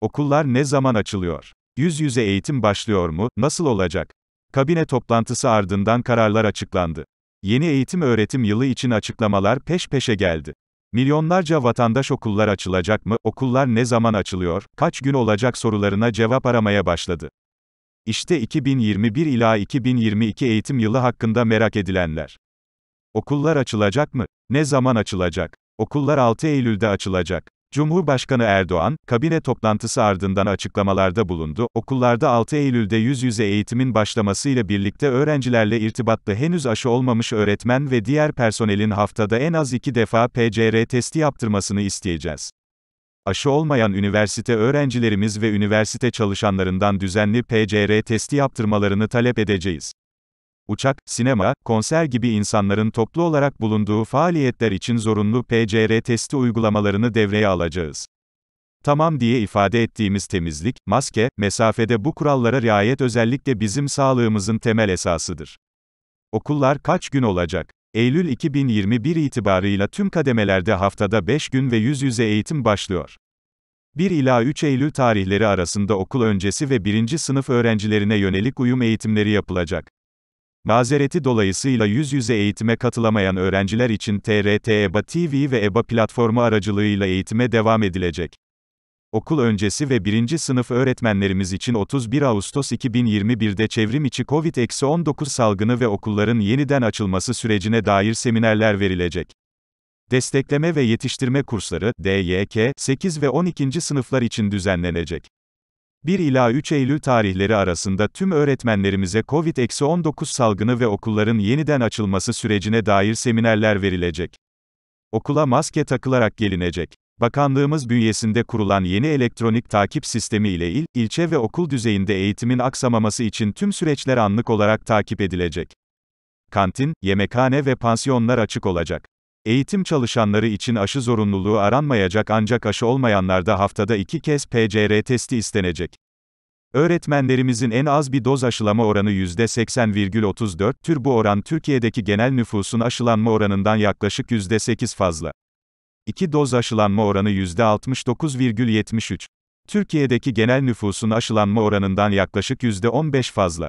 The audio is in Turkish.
Okullar ne zaman açılıyor? Yüz yüze eğitim başlıyor mu? Nasıl olacak? Kabine toplantısı ardından kararlar açıklandı. Yeni eğitim öğretim yılı için açıklamalar peş peşe geldi. Milyonlarca vatandaş okullar açılacak mı, okullar ne zaman açılıyor, kaç gün olacak sorularına cevap aramaya başladı. İşte 2021 ila 2022 eğitim yılı hakkında merak edilenler. Okullar açılacak mı? Ne zaman açılacak? Okullar 6 Eylül'de açılacak. Cumhurbaşkanı Erdoğan, kabine toplantısı ardından açıklamalarda bulundu. Okullarda 6 Eylül'de yüz yüze eğitimin başlamasıyla birlikte öğrencilerle irtibatlı henüz aşı olmamış öğretmen ve diğer personelin haftada en az iki defa PCR testi yaptırmasını isteyeceğiz aşı olmayan üniversite öğrencilerimiz ve üniversite çalışanlarından düzenli PCR testi yaptırmalarını talep edeceğiz uçak, sinema, konser gibi insanların toplu olarak bulunduğu faaliyetler için zorunlu PCR testi uygulamalarını devreye alacağız. Tamam diye ifade ettiğimiz temizlik, maske, mesafede bu kurallara riayet özellikle bizim sağlığımızın temel esasıdır. Okullar kaç gün olacak? Eylül 2021 itibarıyla tüm kademelerde haftada 5 gün ve yüz yüze eğitim başlıyor. 1 ila 3 Eylül tarihleri arasında okul öncesi ve birinci sınıf öğrencilerine yönelik uyum eğitimleri yapılacak. Mazereti dolayısıyla yüz yüze eğitime katılamayan öğrenciler için TRT EBA TV ve EBA platformu aracılığıyla eğitime devam edilecek. Okul öncesi ve birinci sınıf öğretmenlerimiz için 31 Ağustos 2021'de çevrim içi COVID-19 salgını ve okulların yeniden açılması sürecine dair seminerler verilecek. Destekleme ve yetiştirme kursları DYK 8 ve 12. sınıflar için düzenlenecek. 1 ila 3 Eylül tarihleri arasında tüm öğretmenlerimize COVID-19 salgını ve okulların yeniden açılması sürecine dair seminerler verilecek. Okula maske takılarak gelinecek. Bakanlığımız bünyesinde kurulan yeni elektronik takip sistemi ile il, ilçe ve okul düzeyinde eğitimin aksamaması için tüm süreçler anlık olarak takip edilecek. Kantin, yemekhane ve pansiyonlar açık olacak. Eğitim çalışanları için aşı zorunluluğu aranmayacak ancak aşı olmayanlarda haftada iki kez PCR testi istenecek. Öğretmenlerimizin en az bir doz aşılama oranı %80,34 tür bu oran Türkiye'deki genel nüfusun aşılanma oranından yaklaşık %8 fazla. 2 doz aşılanma oranı %69,73. Türkiye'deki genel nüfusun aşılanma oranından yaklaşık %15 fazla.